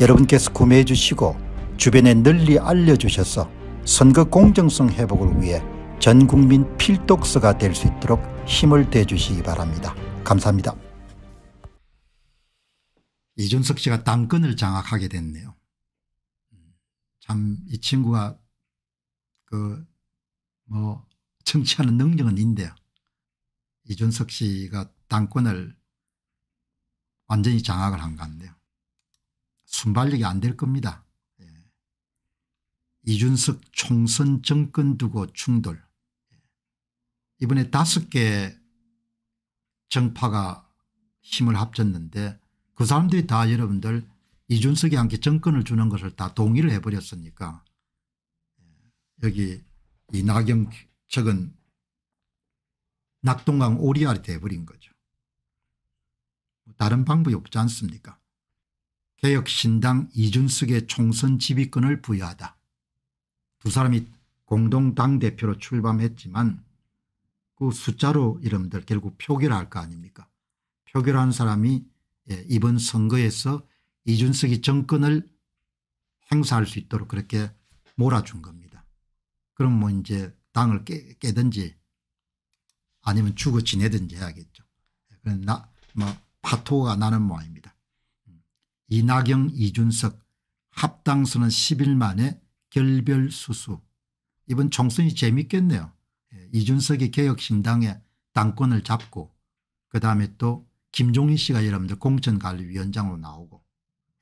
여러분께서 구매해 주시고 주변에 널리 알려주셔서 선거 공정성 회복을 위해 전국민 필독서가 될 수 있도록 힘을 대주시기 바랍니다. 감사합니다. 이준석 씨가 당권을 장악하게 됐네요. 참 이 친구가 그 뭐 정치하는 능력은 있는데요. 이준석 씨가 당권을 완전히 장악을 한 것 같네요. 순발력이 안 될 겁니다. 예. 이준석 총선 정권 두고 충돌 예. 이번에 다섯 개 정파가 힘을 합쳤는데 그 사람들이 다 여러분들 이준석이 함께 정권을 주는 것을 다 동의를 해버렸으니까 예. 여기 이낙영 측은 낙동강 오리알이 돼버린 거죠. 뭐 다른 방법이 없지 않습니까 개혁신당 이준숙의 총선 지휘권을 부여하다. 두 사람이 공동 당대표로 출범했지만 그 숫자로 이름들 결국 표결할 거 아닙니까 표결한 사람이 예, 이번 선거에서 이준석이 정권을 행사할 수 있도록 그렇게 몰아준 겁니다. 그럼 뭐 이제 당을 깨, 든지 아니면 죽어 지내든지 해야겠죠. 그런 나, 뭐, 파토가 나는 모양입니다. 이낙영 이준석 합당수는 10일 만에 결별 수수. 이번 총선이 재밌겠네요. 예, 이준석이 개혁신당에 당권을 잡고 그다음에 또 김종인 씨가 여러분들 공천관리위원장으로 나오고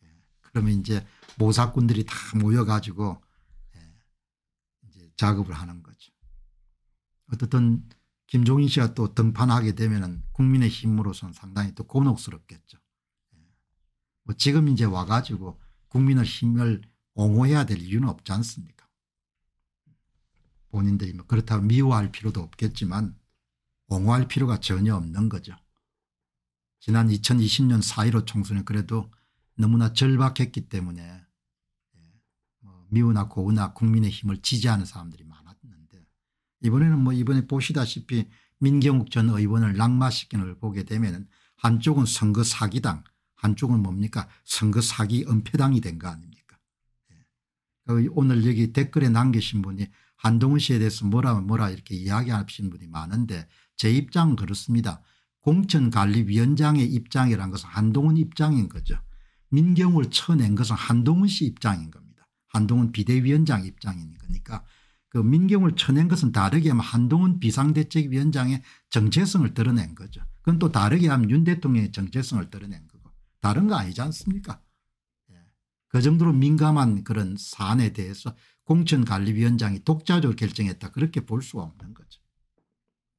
예, 그러면 이제 모사꾼들이 다 모여가지고 예, 이제 작업을 하는 거죠. 어떻든 김종인 씨가 또 등판하게 되면 국민의 힘으로서는 상당히 또 곤혹스럽겠죠. 뭐 지금 이제 와가지고 국민의 힘을 옹호해야 될 이유는 없지 않습니까? 본인들이 뭐 그렇다고 미워할 필요도 없겠지만 옹호할 필요가 전혀 없는 거죠. 지난 2020년 4.15 총선은 그래도 너무나 절박했기 때문에 예, 뭐 미우나 고우나 국민의 힘을 지지하는 사람들이 많았는데 이번에는 뭐 이번에 보시다시피 민경욱 전 의원을 낙마시키는 걸 보게 되면 한쪽은 선거 사기당 한쪽은 뭡니까 선거 사기 은폐당이 된 거 아닙니까 예. 그 오늘 여기 댓글에 남기신 분이 한동훈 씨에 대해서 뭐라 뭐라 이렇게 이야기하신 분이 많은데 제 입장은 그렇습니다. 공천관리위원장의 입장이란 것은 한동훈 입장인 거죠. 민경을 쳐낸 것은 한동훈 씨 입장인 겁니다. 한동훈 비대위원장 입장인 거니까 그 민경을 쳐낸 것은 다르게 하면 한동훈 비상대책위원장의 정체성을 드러낸 거죠. 그건 또 다르게 하면 윤 대통령의 정체성을 드러낸 거죠. 다른 거 아니지 않습니까 예. 그 정도로 민감한 그런 사안에 대해서 공천관리위원장이 독자적으로 결정했다 그렇게 볼 수가 없는 거죠.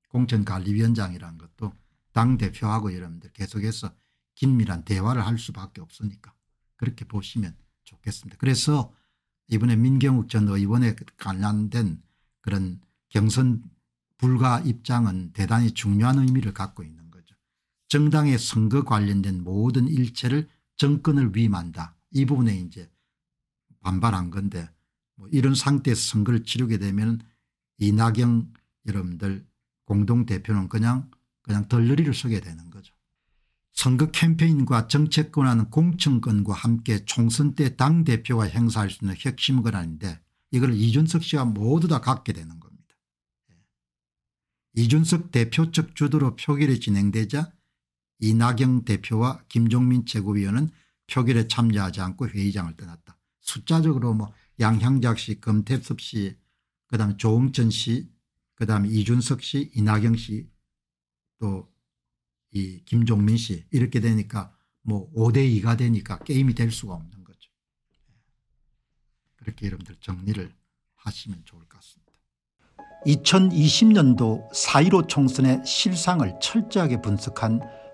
공천관리위원장이라는 것도 당대표하고 여러분들 계속해서 긴밀한 대화를 할 수밖에 없으니까 그렇게 보시면 좋겠습니다. 그래서 이번에 민경욱 전 의원에 관련된 그런 경선 불가 입장은 대단히 중요한 의미를 갖고 있는 정당의 선거 관련된 모든 일체를 정권을 위임한다. 이 부분에 이제 반발한 건데 뭐 이런 상태에서 선거를 치르게 되면 이낙영 여러분들 공동대표는 그냥 그냥 덜러리를 서게 되는 거죠. 선거 캠페인과 정책권하는 공천권과 함께 총선 때 당대표가 행사할 수 있는 핵심 권한인데 이걸 이준석 씨와 모두 다 갖게 되는 겁니다. 예. 이준석 대표 측 주도로 표결이 진행되자 이낙영 대표와 김종민 최고위원은 표결에 참여하지 않고 회의장을 떠났다. 숫자적으로 뭐 양향작 씨 금태섭 씨 그다음에 조홍천 씨 그다음에 이준석 씨 이낙영 씨또 이 김종민 씨 이렇게 되니까 뭐 5 대 2가 되니까 게임이 될 수가 없는 거죠. 그렇게 여러분들 정리를 하시면 좋을 것 같습니다. 2020년도 4.15 총선의 실상을 철저하게 분석한